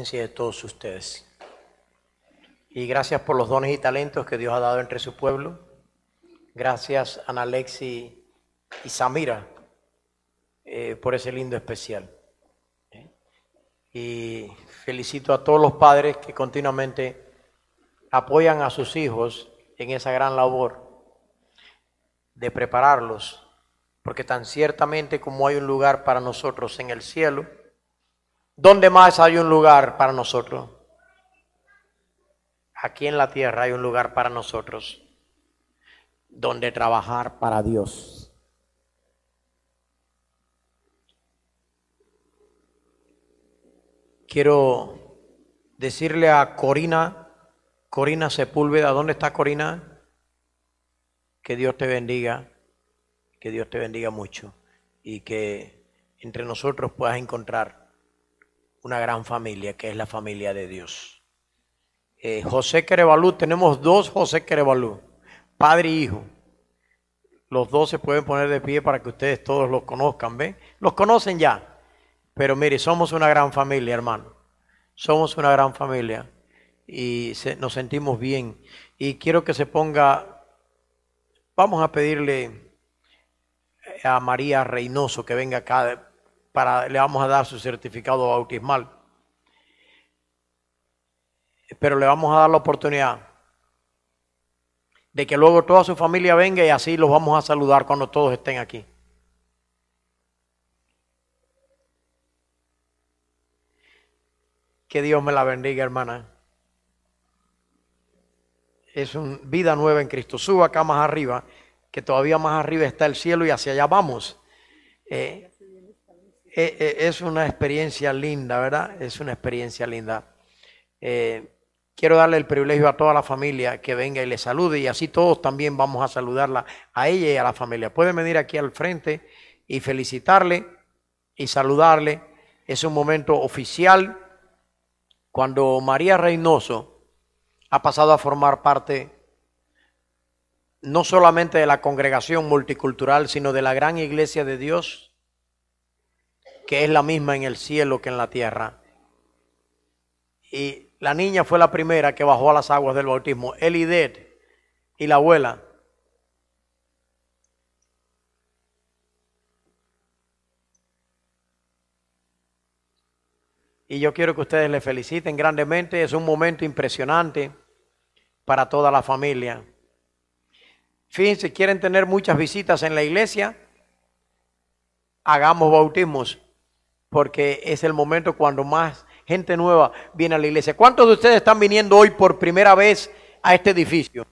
de todos ustedes. Y gracias por los dones y talentos que Dios ha dado entre su pueblo. Gracias a Alexi y Samira eh, por ese lindo especial. Y felicito a todos los padres que continuamente apoyan a sus hijos en esa gran labor de prepararlos, porque tan ciertamente como hay un lugar para nosotros en el cielo, ¿Dónde más hay un lugar para nosotros? Aquí en la tierra hay un lugar para nosotros donde trabajar para Dios. Quiero decirle a Corina, Corina Sepúlveda, ¿dónde está Corina? Que Dios te bendiga, que Dios te bendiga mucho y que entre nosotros puedas encontrar una gran familia, que es la familia de Dios. Eh, José Querebalú, tenemos dos José Querebalú, padre y hijo. Los dos se pueden poner de pie para que ustedes todos los conozcan, ¿ven? Los conocen ya. Pero mire, somos una gran familia, hermano. Somos una gran familia y nos sentimos bien. Y quiero que se ponga, vamos a pedirle a María Reynoso que venga acá le vamos a dar su certificado autismal. Pero le vamos a dar la oportunidad de que luego toda su familia venga y así los vamos a saludar cuando todos estén aquí. Que Dios me la bendiga, hermana. Es una vida nueva en Cristo. Suba acá más arriba, que todavía más arriba está el cielo y hacia allá vamos. Eh, eh, eh, es una experiencia linda, ¿verdad? Es una experiencia linda. Eh, quiero darle el privilegio a toda la familia que venga y le salude y así todos también vamos a saludarla a ella y a la familia. Pueden venir aquí al frente y felicitarle y saludarle. Es un momento oficial cuando María Reynoso ha pasado a formar parte no solamente de la congregación multicultural, sino de la gran iglesia de Dios que es la misma en el cielo que en la tierra. Y la niña fue la primera que bajó a las aguas del bautismo. Elidet y la abuela. Y yo quiero que ustedes le feliciten grandemente. Es un momento impresionante para toda la familia. Fíjense, quieren tener muchas visitas en la iglesia, hagamos bautismos porque es el momento cuando más gente nueva viene a la iglesia. ¿Cuántos de ustedes están viniendo hoy por primera vez a este edificio?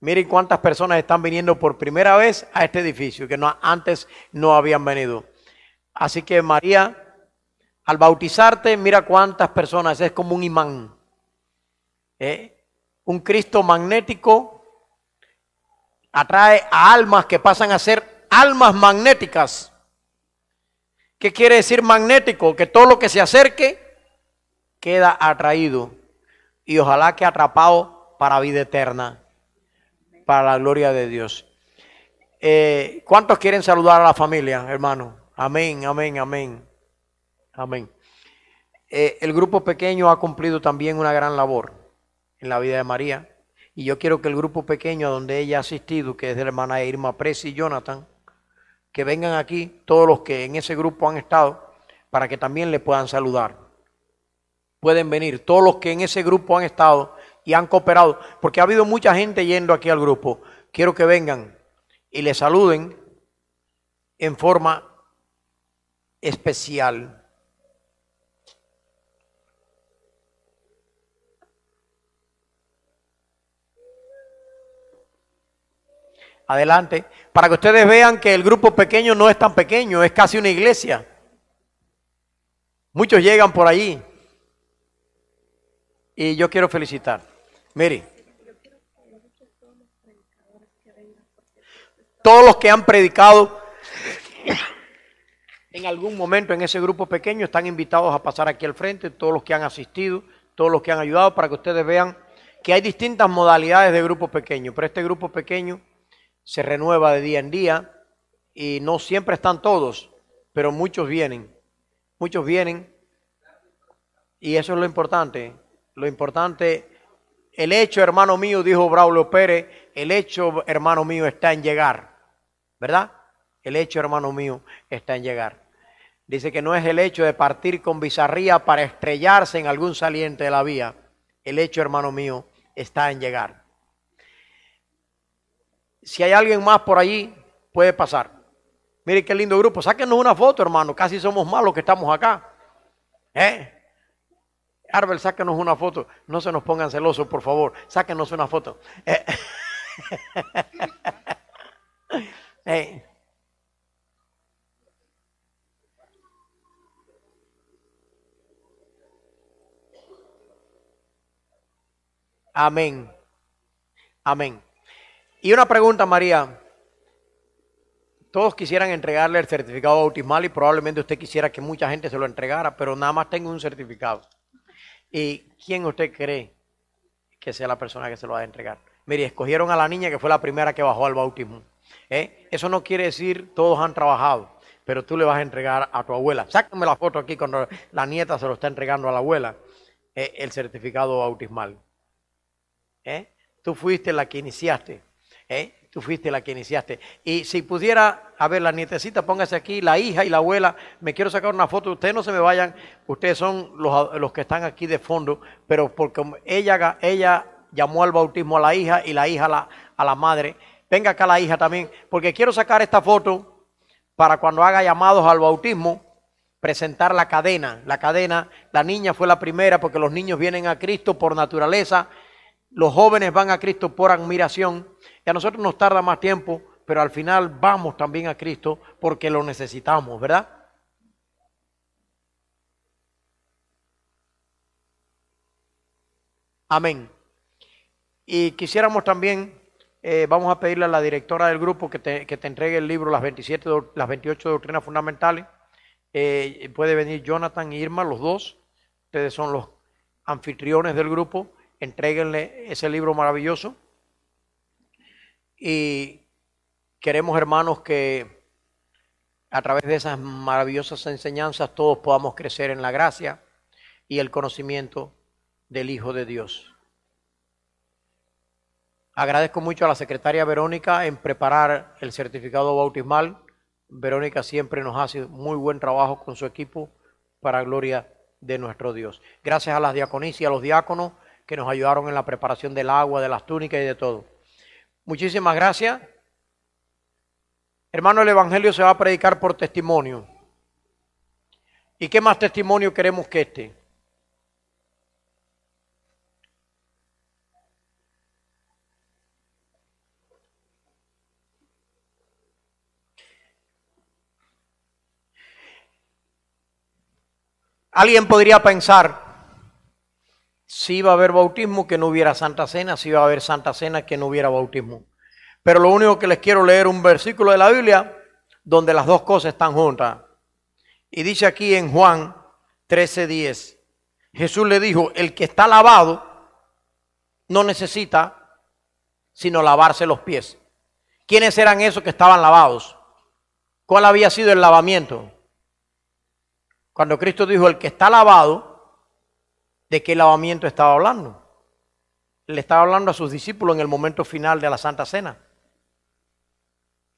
Miren cuántas personas están viniendo por primera vez a este edificio que no, antes no habían venido. Así que María, al bautizarte, mira cuántas personas, es como un imán. ¿eh? Un Cristo magnético atrae a almas que pasan a ser almas magnéticas ¿Qué quiere decir magnético? Que todo lo que se acerque queda atraído y ojalá que atrapado para vida eterna, para la gloria de Dios. Eh, ¿Cuántos quieren saludar a la familia, hermano? Amén, amén, amén, amén. Eh, el grupo pequeño ha cumplido también una gran labor en la vida de María. Y yo quiero que el grupo pequeño donde ella ha asistido, que es de la hermana Irma Presi y Jonathan, que vengan aquí todos los que en ese grupo han estado para que también le puedan saludar. Pueden venir todos los que en ese grupo han estado y han cooperado, porque ha habido mucha gente yendo aquí al grupo. Quiero que vengan y le saluden en forma especial. Adelante. Para que ustedes vean que el grupo pequeño no es tan pequeño, es casi una iglesia. Muchos llegan por allí. Y yo quiero felicitar. Mire. Todos los que han predicado en algún momento en ese grupo pequeño están invitados a pasar aquí al frente, todos los que han asistido, todos los que han ayudado, para que ustedes vean que hay distintas modalidades de grupo pequeño, pero este grupo pequeño se renueva de día en día y no siempre están todos, pero muchos vienen, muchos vienen y eso es lo importante, lo importante, el hecho hermano mío, dijo Braulio Pérez, el hecho hermano mío está en llegar, ¿verdad? El hecho hermano mío está en llegar. Dice que no es el hecho de partir con bizarría para estrellarse en algún saliente de la vía. El hecho, hermano mío, está en llegar. Si hay alguien más por allí, puede pasar. Mire qué lindo grupo. Sáquenos una foto, hermano. Casi somos malos que estamos acá. ¿Eh? Arbel, sáquenos una foto. No se nos pongan celosos, por favor. Sáquenos una foto. Eh. Eh. Amén. Amén. Y una pregunta, María. Todos quisieran entregarle el certificado bautismal y probablemente usted quisiera que mucha gente se lo entregara, pero nada más tengo un certificado. ¿Y quién usted cree que sea la persona que se lo va a entregar? Mire, escogieron a la niña que fue la primera que bajó al bautismo. ¿eh? Eso no quiere decir todos han trabajado, pero tú le vas a entregar a tu abuela. Sácame la foto aquí cuando la nieta se lo está entregando a la abuela, eh, el certificado bautismal. ¿eh? Tú fuiste la que iniciaste ¿Eh? Tú fuiste la que iniciaste. Y si pudiera, a ver, la nietecita, póngase aquí, la hija y la abuela, me quiero sacar una foto, ustedes no se me vayan, ustedes son los, que están aquí de fondo, pero porque ella, ella llamó al bautismo a la hija y la hija a la, a la madre. Venga acá la hija también, porque quiero sacar esta foto para cuando haga llamados al bautismo, presentar la cadena. La cadena, la niña fue la primera porque los niños vienen a Cristo por naturaleza, los jóvenes van a Cristo por admiración y a nosotros nos tarda más tiempo, pero al final vamos también a Cristo porque lo necesitamos, ¿verdad? Amén. Y quisiéramos también, eh, vamos a pedirle a la directora del grupo que te, entregue el libro Las, 27, las 28 doctrinas fundamentales. Eh, puede venir Jonathan y Irma, los dos. Ustedes son los anfitriones del grupo. Entréguenle ese libro maravilloso. Y queremos, hermanos, que a través de esas maravillosas enseñanzas todos podamos crecer en la gracia y el conocimiento del Hijo de Dios. Agradezco mucho a la secretaria Verónica en preparar el certificado bautismal. Verónica siempre nos hace muy buen trabajo con su equipo para gloria de nuestro Dios. Gracias a las diaconis y a los diáconos que nos ayudaron en la preparación del agua, de las túnicas y de todo. Muchísimas gracias. Hermano, el Evangelio se va a predicar por testimonio. ¿Y qué más testimonio queremos que este? Alguien podría pensar, si va a haber bautismo, que no hubiera Santa Cena, si iba a haber Santa Cena, que no hubiera bautismo. Pero lo único que les quiero leer un versículo de la Biblia donde las dos cosas están juntas. Y dice aquí en Juan 13:10, Jesús le dijo, el que está lavado no necesita sino lavarse los pies. ¿Quiénes eran esos que estaban lavados? ¿Cuál había sido el lavamiento? Cuando Cristo dijo, el que está lavado de qué lavamiento estaba hablando. Le estaba hablando a sus discípulos en el momento final de la Santa Cena.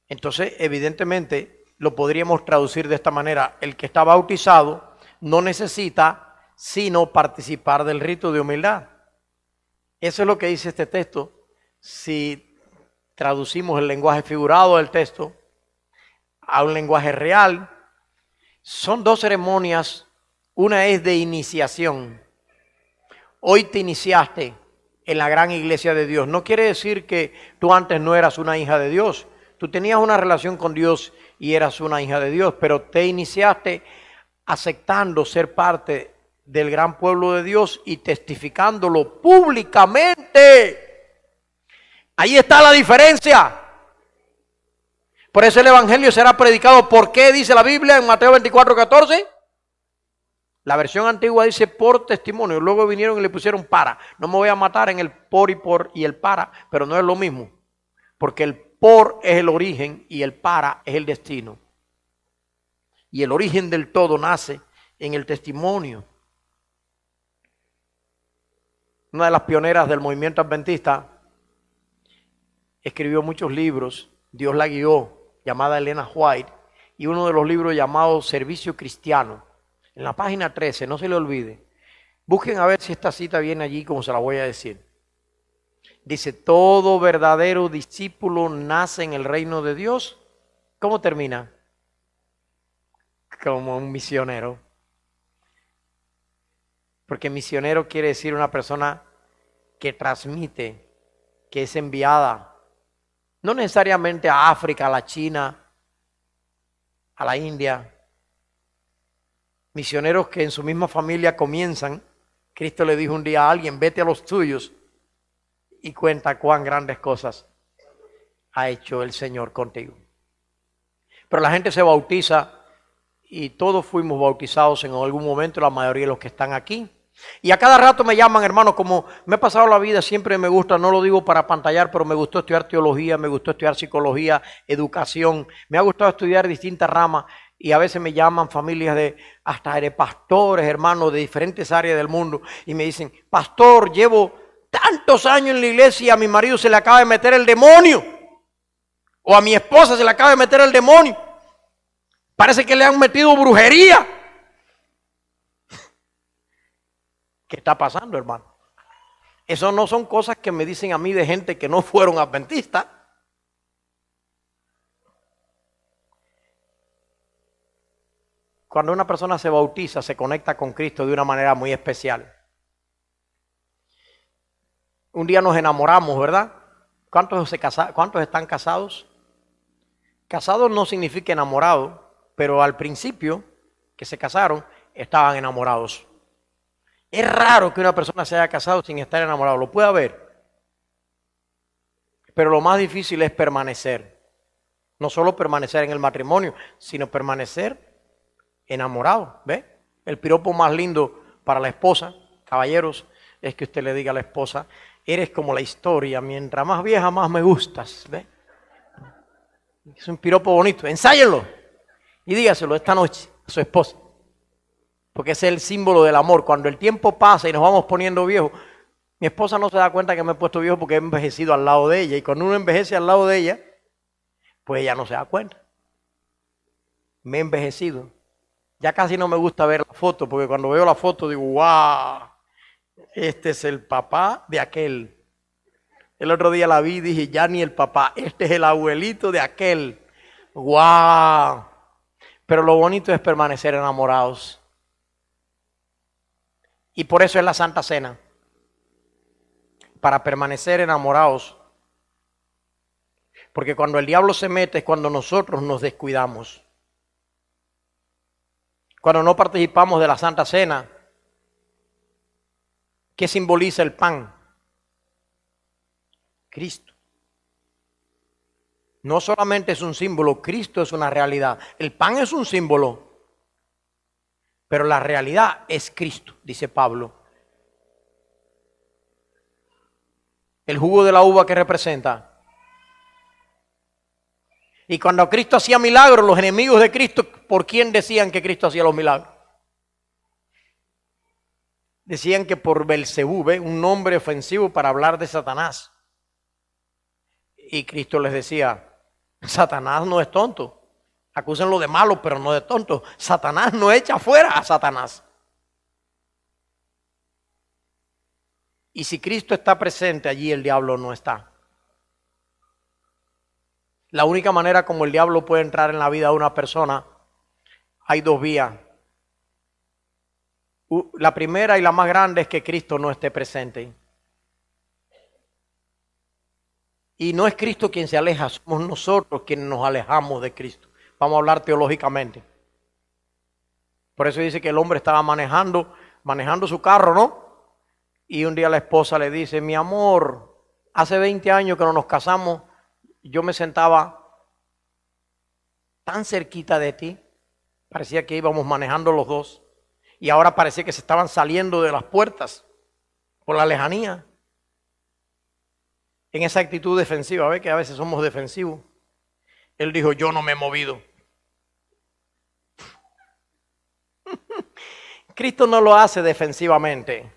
Entonces, evidentemente, lo podríamos traducir de esta manera. El que está bautizado no necesita sino participar del rito de humildad. Eso es lo que dice este texto. Si traducimos el lenguaje figurado del texto a un lenguaje real, son dos ceremonias. Una es de iniciación hoy te iniciaste en la gran iglesia de Dios. No quiere decir que tú antes no eras una hija de Dios. Tú tenías una relación con Dios y eras una hija de Dios, pero te iniciaste aceptando ser parte del gran pueblo de Dios y testificándolo públicamente. Ahí está la diferencia. Por eso el Evangelio será predicado. ¿Por qué dice la Biblia en Mateo 24, 14? La versión antigua dice por testimonio. Luego vinieron y le pusieron para. No me voy a matar en el por y por y el para, pero no es lo mismo. Porque el por es el origen y el para es el destino. Y el origen del todo nace en el testimonio. Una de las pioneras del movimiento adventista escribió muchos libros. Dios la guió, llamada Elena White. Y uno de los libros llamado Servicio Cristiano en la página 13, no se le olvide. Busquen a ver si esta cita viene allí como se la voy a decir. Dice, todo verdadero discípulo nace en el reino de Dios. ¿Cómo termina? Como un misionero. Porque misionero quiere decir una persona que transmite, que es enviada. No necesariamente a África, a la China, a la India, misioneros que en su misma familia comienzan. Cristo le dijo un día a alguien, vete a los tuyos y cuenta cuán grandes cosas ha hecho el Señor contigo. Pero la gente se bautiza y todos fuimos bautizados en algún momento, la mayoría de los que están aquí. Y a cada rato me llaman, hermano, como me he pasado la vida, siempre me gusta, no lo digo para pantallar, pero me gustó estudiar teología, me gustó estudiar psicología, educación, me ha gustado estudiar distintas ramas y a veces me llaman familias de hasta de pastores, hermanos de diferentes áreas del mundo y me dicen, pastor, llevo tantos años en la iglesia y a mi marido se le acaba de meter el demonio o a mi esposa se le acaba de meter el demonio. Parece que le han metido brujería. ¿Qué está pasando, hermano? Eso no son cosas que me dicen a mí de gente que no fueron adventistas. Cuando una persona se bautiza, se conecta con Cristo de una manera muy especial. Un día nos enamoramos, ¿verdad? ¿Cuántos, están casados? Casado no significa enamorado, pero al principio que se casaron estaban enamorados. Es raro que una persona se haya casado sin estar enamorado, lo puede haber. Pero lo más difícil es permanecer. No solo permanecer en el matrimonio, sino permanecer enamorado, ¿ve? El piropo más lindo para la esposa, caballeros, es que usted le diga a la esposa, eres como la historia, mientras más vieja más me gustas, ¿ve? Es un piropo bonito, ensáyenlo y dígaselo esta noche a su esposa, porque es el símbolo del amor. Cuando el tiempo pasa y nos vamos poniendo viejos, mi esposa no se da cuenta que me he puesto viejo porque he envejecido al lado de ella. Y cuando uno envejece al lado de ella, pues ella no se da cuenta. Me he envejecido. Ya casi no me gusta ver la foto, porque cuando veo la foto digo, ¡guau! este es el papá de aquel. El otro día la vi y dije, ya ni el papá, este es el abuelito de aquel. ¡Guau! Pero lo bonito es permanecer enamorados. Y por eso es la Santa Cena. Para permanecer enamorados. Porque cuando el diablo se mete es cuando nosotros nos descuidamos cuando no participamos de la Santa Cena, ¿qué simboliza el pan? Cristo. No solamente es un símbolo, Cristo es una realidad. El pan es un símbolo, pero la realidad es Cristo, dice Pablo. El jugo de la uva que representa. Y cuando Cristo hacía milagros, los enemigos de Cristo por quién decían que Cristo hacía los milagros. Decían que por Belcebú, ¿eh? un nombre ofensivo para hablar de Satanás. Y Cristo les decía, Satanás no es tonto. Acúsenlo de malo, pero no de tonto. Satanás no echa fuera a Satanás. Y si Cristo está presente allí, el diablo no está. La única manera como el diablo puede entrar en la vida de una persona hay dos vías. La primera y la más grande es que Cristo no esté presente. Y no es Cristo quien se aleja, somos nosotros quienes nos alejamos de Cristo. Vamos a hablar teológicamente. Por eso dice que el hombre estaba manejando, manejando su carro, ¿no? Y un día la esposa le dice, mi amor, hace 20 años que no nos casamos, yo me sentaba tan cerquita de ti Parecía que íbamos manejando los dos. Y ahora parecía que se estaban saliendo de las puertas por la lejanía. En esa actitud defensiva, ve que a veces somos defensivos. Él dijo, yo no me he movido. Cristo no lo hace defensivamente,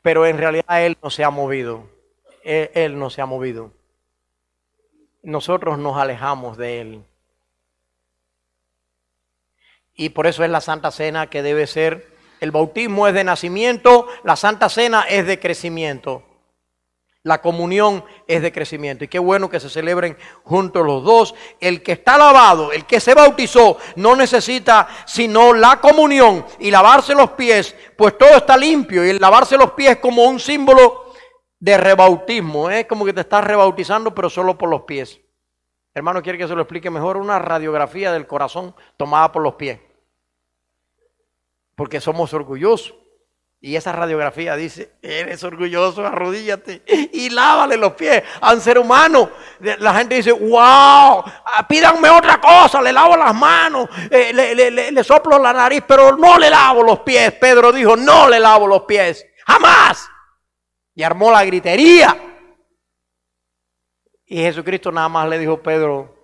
pero en realidad Él no se ha movido. Él, él, no se ha movido. Nosotros nos alejamos de Él y por eso es la Santa Cena que debe ser. El bautismo es de nacimiento, la Santa Cena es de crecimiento. La comunión es de crecimiento. Y qué bueno que se celebren juntos los dos. El que está lavado, el que se bautizó, no necesita sino la comunión y lavarse los pies, pues todo está limpio. Y el lavarse los pies como un símbolo de rebautismo. Es ¿eh? como que te estás rebautizando, pero solo por los pies. Hermano, quiere que se lo explique mejor. Una radiografía del corazón tomada por los pies porque somos orgullosos. Y esa radiografía dice, eres orgulloso, arrodíllate y lávale los pies al ser humano. La gente dice, wow, ah, pídanme otra cosa, le lavo las manos, eh, le, le, soplo la nariz, pero no le lavo los pies. Pedro dijo, no le lavo los pies, jamás. Y armó la gritería. Y Jesucristo nada más le dijo, Pedro,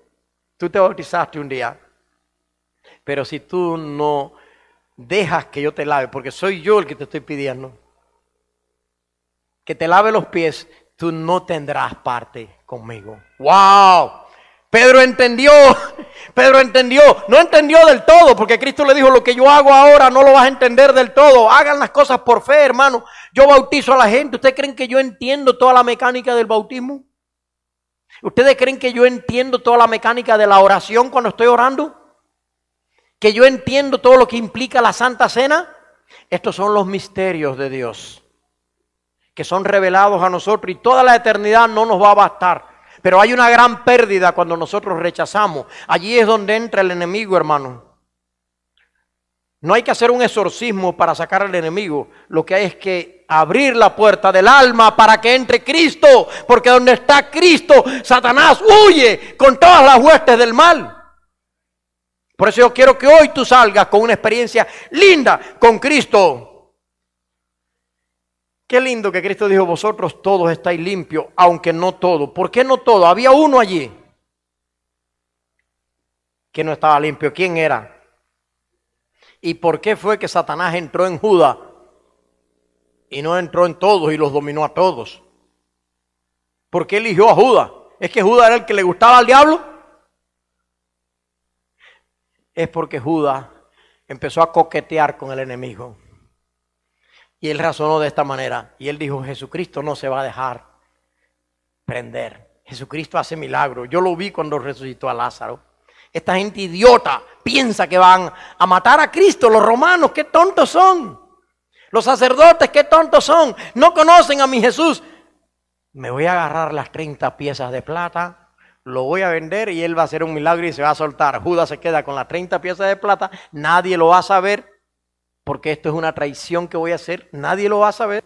tú te bautizaste un día, pero si tú no dejas que yo te lave, porque soy yo el que te estoy pidiendo. Que te lave los pies, tú no tendrás parte conmigo. ¡Wow! Pedro entendió, Pedro entendió, no entendió del todo, porque Cristo le dijo, lo que yo hago ahora no lo vas a entender del todo, hagan las cosas por fe, hermano. Yo bautizo a la gente, ¿ustedes creen que yo entiendo toda la mecánica del bautismo? ¿Ustedes creen que yo entiendo toda la mecánica de la oración cuando estoy orando? que yo entiendo todo lo que implica la Santa Cena, estos son los misterios de Dios, que son revelados a nosotros y toda la eternidad no nos va a bastar. Pero hay una gran pérdida cuando nosotros rechazamos. Allí es donde entra el enemigo, hermano. No hay que hacer un exorcismo para sacar al enemigo. Lo que hay es que abrir la puerta del alma para que entre Cristo. Porque donde está Cristo, Satanás huye con todas las huestes del mal. Por eso yo quiero que hoy tú salgas con una experiencia linda con Cristo. Qué lindo que Cristo dijo, vosotros todos estáis limpios, aunque no todos. ¿Por qué no todo? Había uno allí que no estaba limpio. ¿Quién era? ¿Y por qué fue que Satanás entró en Judas y no entró en todos y los dominó a todos? ¿Por qué eligió a Judas? ¿Es que Judas era el que le gustaba al diablo? es porque Judas empezó a coquetear con el enemigo. Y él razonó de esta manera. Y él dijo, Jesucristo no se va a dejar prender. Jesucristo hace milagros. Yo lo vi cuando resucitó a Lázaro. Esta gente idiota piensa que van a matar a Cristo. Los romanos, qué tontos son. Los sacerdotes, qué tontos son. No conocen a mi Jesús. Me voy a agarrar las 30 piezas de plata lo voy a vender y él va a hacer un milagro y se va a soltar. Judas se queda con las 30 piezas de plata, nadie lo va a saber, porque esto es una traición que voy a hacer, nadie lo va a saber.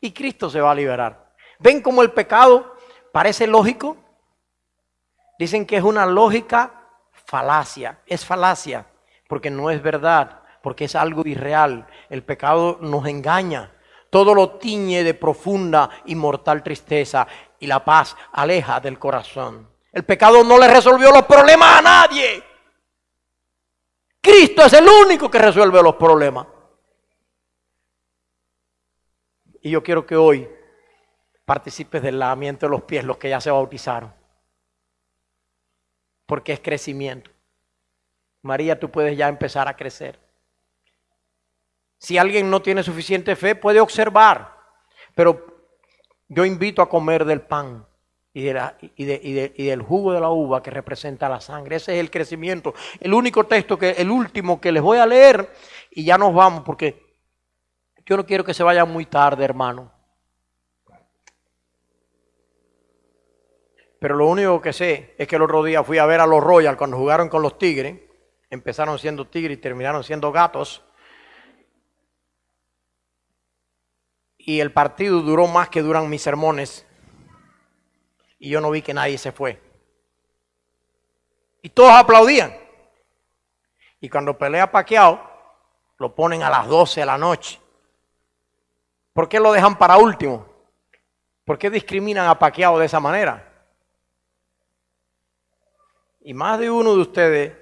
Y Cristo se va a liberar. ¿Ven cómo el pecado parece lógico? Dicen que es una lógica falacia, es falacia, porque no es verdad, porque es algo irreal. El pecado nos engaña, todo lo tiñe de profunda y mortal tristeza y la paz aleja del corazón. El pecado no le resolvió los problemas a nadie. Cristo es el único que resuelve los problemas. Y yo quiero que hoy participes del lavamiento de los pies, los que ya se bautizaron. Porque es crecimiento. María, tú puedes ya empezar a crecer. Si alguien no tiene suficiente fe, puede observar. Pero yo invito a comer del pan y, del jugo de la uva que representa la sangre. Ese es el crecimiento. El único texto que, el último que les voy a leer y ya nos vamos porque yo no quiero que se vaya muy tarde, hermano. Pero lo único que sé es que el otro día fui a ver a los Royals cuando jugaron con los Tigres. Empezaron siendo tigres y terminaron siendo gatos. y el partido duró más que duran mis sermones y yo no vi que nadie se fue. Y todos aplaudían. Y cuando pelea paqueado lo ponen a las 12 de la noche. ¿Por qué lo dejan para último? ¿Por qué discriminan a paqueado de esa manera? Y más de uno de ustedes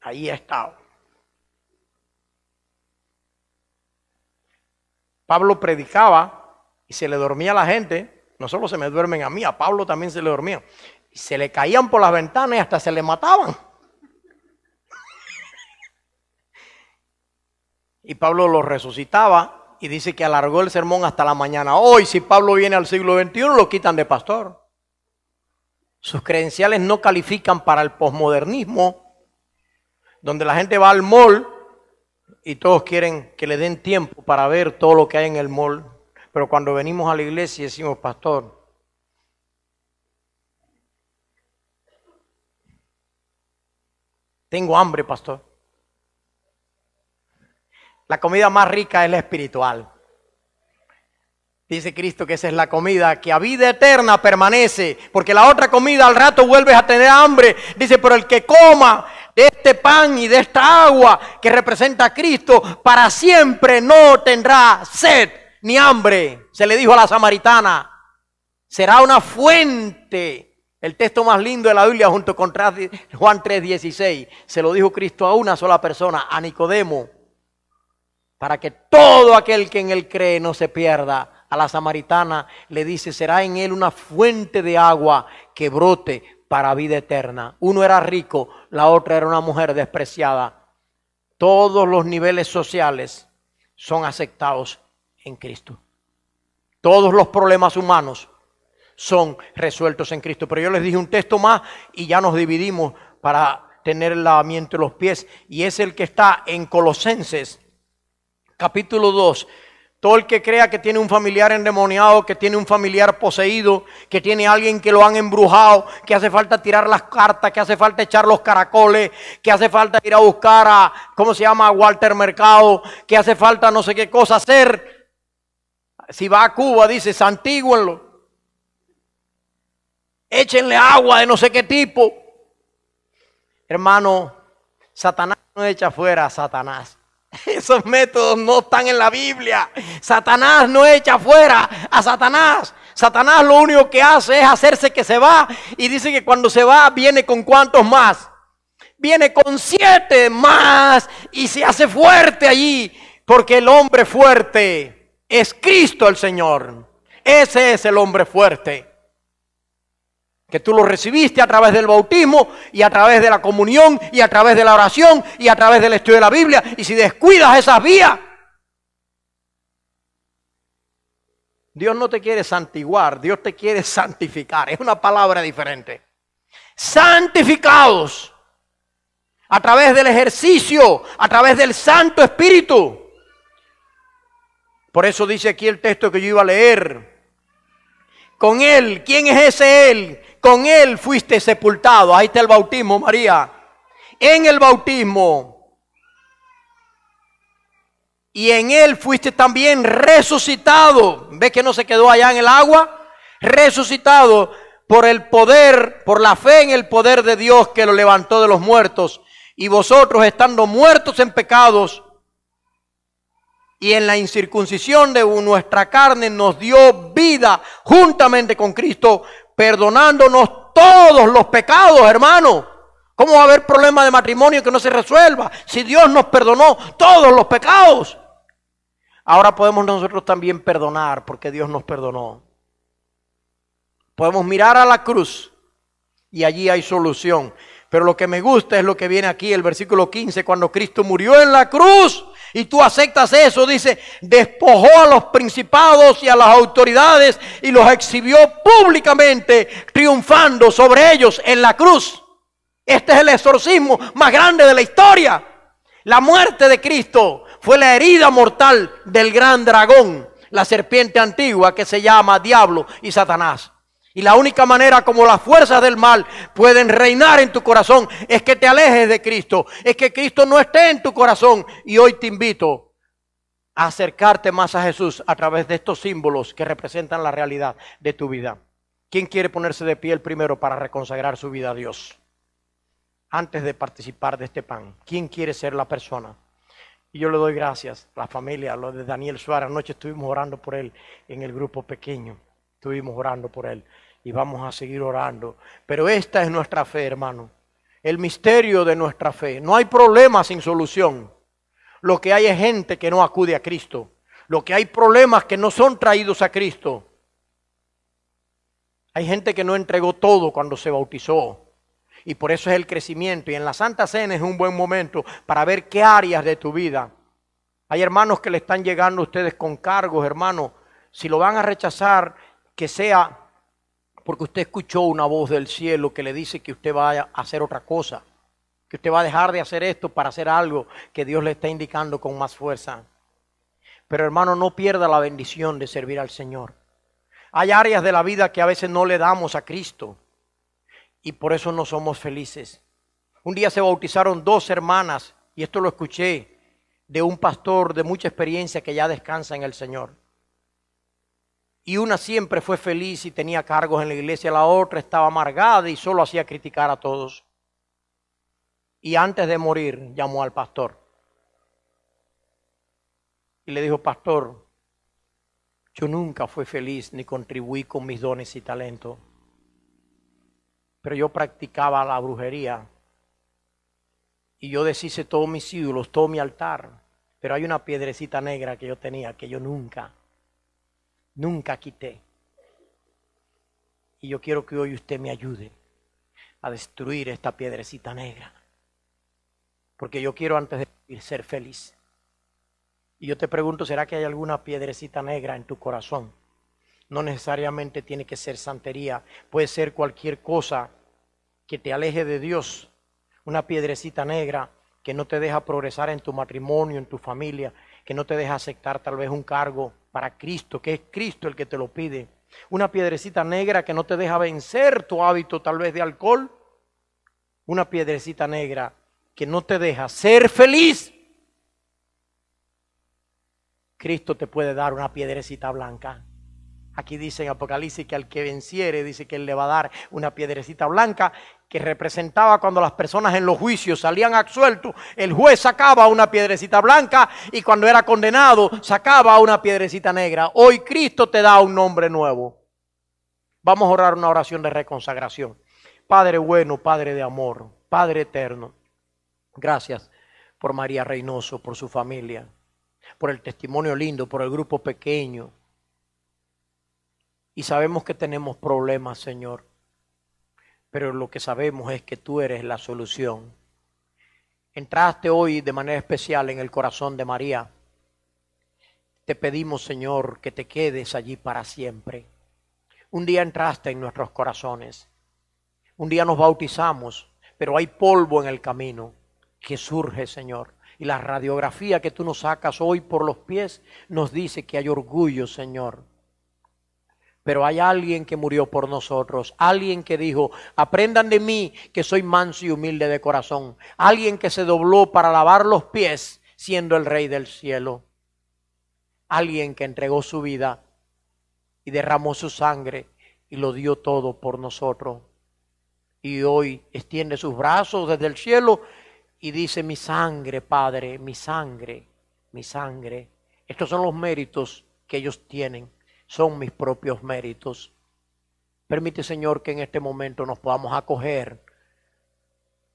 ahí ha estado. Pablo predicaba y se le dormía a la gente. No solo se me duermen a mí, a Pablo también se le dormía. Y se le caían por las ventanas y hasta se le mataban. Y Pablo lo resucitaba y dice que alargó el sermón hasta la mañana. Hoy, si Pablo viene al siglo XXI, lo quitan de pastor. Sus credenciales no califican para el posmodernismo, donde la gente va al mall y todos quieren que le den tiempo para ver todo lo que hay en el mall, pero cuando venimos a la iglesia y decimos, pastor, tengo hambre, pastor. La comida más rica es la espiritual. Dice Cristo que esa es la comida que a vida eterna permanece, porque la otra comida al rato vuelves a tener hambre. Dice, pero el que coma de este pan y de esta agua que representa a Cristo, para siempre no tendrá sed ni hambre, se le dijo a la samaritana. Será una fuente. El texto más lindo de la Biblia junto con Juan 3:16 se lo dijo Cristo a una sola persona, a Nicodemo, para que todo aquel que en él cree no se pierda. A la samaritana le dice, será en él una fuente de agua que brote para vida eterna. Uno era rico, la otra era una mujer despreciada. Todos los niveles sociales son aceptados en Cristo. Todos los problemas humanos son resueltos en Cristo. Pero yo les dije un texto más y ya nos dividimos para tener el lavamiento de los pies. Y es el que está en Colosenses, capítulo 2, todo el que crea que tiene un familiar endemoniado, que tiene un familiar poseído, que tiene alguien que lo han embrujado, que hace falta tirar las cartas, que hace falta echar los caracoles, que hace falta ir a buscar a, ¿cómo se llama? A Walter Mercado, que hace falta no sé qué cosa hacer. Si va a Cuba, dice, santíguenlo. Échenle agua de no sé qué tipo. Hermano, Satanás no echa fuera a Satanás. Esos métodos no están en la Biblia. Satanás no echa fuera a Satanás. Satanás lo único que hace es hacerse que se va y dice que cuando se va viene con cuantos más. Viene con siete más y se hace fuerte allí porque el hombre fuerte es Cristo el Señor. Ese es el hombre fuerte que tú lo recibiste a través del bautismo y a través de la comunión y a través de la oración y a través del estudio de la Biblia. Y si descuidas esas vías, Dios no te quiere santiguar, Dios te quiere santificar. Es una palabra diferente. Santificados a través del ejercicio, a través del Santo Espíritu. Por eso dice aquí el texto que yo iba a leer. Con Él, ¿quién es ese Él? con él fuiste sepultado. Ahí está el bautismo, María. En el bautismo. Y en él fuiste también resucitado. ¿Ves que no se quedó allá en el agua? Resucitado por el poder, por la fe en el poder de Dios que lo levantó de los muertos. Y vosotros estando muertos en pecados y en la incircuncisión de nuestra carne nos dio vida juntamente con Cristo perdonándonos todos los pecados, hermano. ¿Cómo va a haber problema de matrimonio que no se resuelva si Dios nos perdonó todos los pecados? Ahora podemos nosotros también perdonar porque Dios nos perdonó. Podemos mirar a la cruz y allí hay solución. Pero lo que me gusta es lo que viene aquí, el versículo 15, cuando Cristo murió en la cruz y tú aceptas eso, dice, despojó a los principados y a las autoridades y los exhibió públicamente, triunfando sobre ellos en la cruz. Este es el exorcismo más grande de la historia. La muerte de Cristo fue la herida mortal del gran dragón, la serpiente antigua que se llama Diablo y Satanás. Y la única manera como las fuerzas del mal pueden reinar en tu corazón es que te alejes de Cristo, es que Cristo no esté en tu corazón. Y hoy te invito a acercarte más a Jesús a través de estos símbolos que representan la realidad de tu vida. ¿Quién quiere ponerse de pie el primero para reconsagrar su vida a Dios? Antes de participar de este pan, ¿quién quiere ser la persona? Y yo le doy gracias la familia, a lo de Daniel Suárez. Anoche estuvimos orando por él en el grupo pequeño. Estuvimos orando por él y vamos a seguir orando. Pero esta es nuestra fe, hermano. El misterio de nuestra fe. No hay problema sin solución. Lo que hay es gente que no acude a Cristo. Lo que hay problemas que no son traídos a Cristo. Hay gente que no entregó todo cuando se bautizó. Y por eso es el crecimiento. Y en la Santa Cena es un buen momento para ver qué áreas de tu vida. Hay hermanos que le están llegando a ustedes con cargos, hermano. Si lo van a rechazar, que sea porque usted escuchó una voz del cielo que le dice que usted va a hacer otra cosa, que usted va a dejar de hacer esto para hacer algo que Dios le está indicando con más fuerza. Pero hermano, no pierda la bendición de servir al Señor. Hay áreas de la vida que a veces no le damos a Cristo y por eso no somos felices. Un día se bautizaron dos hermanas y esto lo escuché de un pastor de mucha experiencia que ya descansa en el Señor. Y una siempre fue feliz y tenía cargos en la iglesia, la otra estaba amargada y solo hacía criticar a todos. Y antes de morir llamó al pastor. Y le dijo, pastor, yo nunca fui feliz ni contribuí con mis dones y talentos, pero yo practicaba la brujería y yo deshice todos mis ídolos, todo mi altar, pero hay una piedrecita negra que yo tenía que yo nunca nunca quité. Y yo quiero que hoy usted me ayude a destruir esta piedrecita negra. Porque yo quiero antes de ser feliz. Y yo te pregunto, ¿será que hay alguna piedrecita negra en tu corazón? No necesariamente tiene que ser santería, puede ser cualquier cosa que te aleje de Dios, una piedrecita negra que no te deja progresar en tu matrimonio, en tu familia, que no te deja aceptar tal vez un cargo, para Cristo, que es Cristo el que te lo pide. Una piedrecita negra que no te deja vencer tu hábito tal vez de alcohol. Una piedrecita negra que no te deja ser feliz. Cristo te puede dar una piedrecita blanca. Aquí dice en Apocalipsis que al que venciere, dice que él le va a dar una piedrecita blanca que representaba cuando las personas en los juicios salían absueltos, el juez sacaba una piedrecita blanca y cuando era condenado sacaba una piedrecita negra. Hoy Cristo te da un nombre nuevo. Vamos a orar una oración de reconsagración. Padre bueno, Padre de amor, Padre eterno, gracias por María Reynoso, por su familia, por el testimonio lindo, por el grupo pequeño. Y sabemos que tenemos problemas, Señor pero lo que sabemos es que tú eres la solución. Entraste hoy de manera especial en el corazón de María. Te pedimos, Señor, que te quedes allí para siempre. Un día entraste en nuestros corazones. Un día nos bautizamos, pero hay polvo en el camino que surge, Señor. Y la radiografía que tú nos sacas hoy por los pies nos dice que hay orgullo, Señor pero hay alguien que murió por nosotros, alguien que dijo, aprendan de mí que soy manso y humilde de corazón, alguien que se dobló para lavar los pies siendo el rey del cielo, alguien que entregó su vida y derramó su sangre y lo dio todo por nosotros. Y hoy extiende sus brazos desde el cielo y dice, mi sangre, Padre, mi sangre, mi sangre. Estos son los méritos que ellos tienen son mis propios méritos. Permite, Señor, que en este momento nos podamos acoger,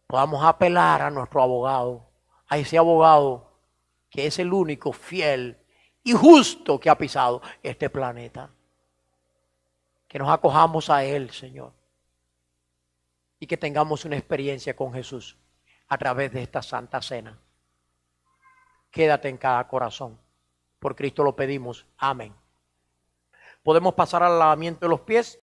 podamos apelar a nuestro abogado, a ese abogado que es el único fiel y justo que ha pisado este planeta. Que nos acojamos a Él, Señor, y que tengamos una experiencia con Jesús a través de esta santa cena. Quédate en cada corazón. Por Cristo lo pedimos. Amén podemos pasar al lavamiento de los pies